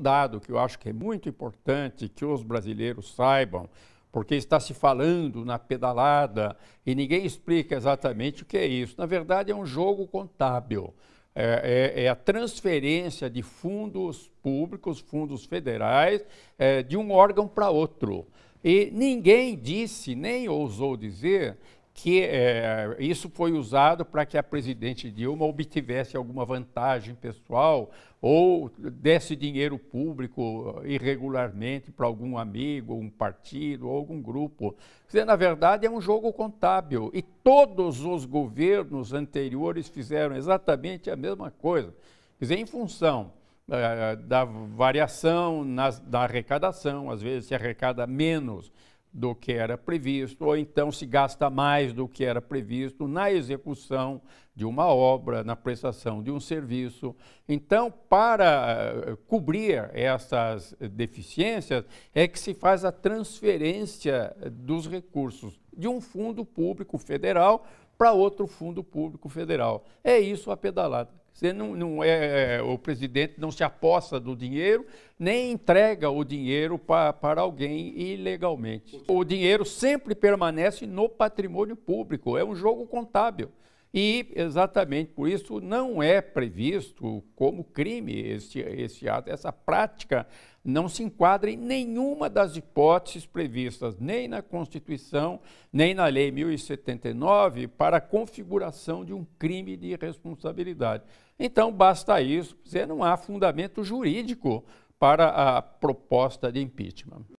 um dado que eu acho que é muito importante que os brasileiros saibam, porque está se falando na pedalada e ninguém explica exatamente o que é isso. Na verdade, é um jogo contábil. É, é, é a transferência de fundos públicos, fundos federais, é, de um órgão para outro. E ninguém disse, nem ousou dizer, que é, isso foi usado para que a presidente Dilma obtivesse alguma vantagem pessoal ou desse dinheiro público eh, irregularmente para algum amigo, um partido ou algum grupo. Dizer, na verdade, é um jogo contábil e todos os governos anteriores fizeram exatamente a mesma coisa. Quer dizer, em função uh, da variação da arrecadação, às vezes se arrecada menos do que era previsto, ou então se gasta mais do que era previsto na execução de uma obra, na prestação de um serviço. Então, para eh, cobrir essas deficiências, é que se faz a transferência dos recursos de um fundo público federal para outro fundo público federal. É isso a pedalada. Você não, não é, é, o presidente não se aposta do dinheiro, nem entrega o dinheiro pa, para alguém ilegalmente. O dinheiro sempre permanece no patrimônio público, é um jogo contábil. E exatamente por isso não é previsto como crime este, este ato. Essa prática não se enquadra em nenhuma das hipóteses previstas, nem na Constituição, nem na Lei 1079, para a configuração de um crime de responsabilidade. Então, basta isso, não há fundamento jurídico para a proposta de impeachment.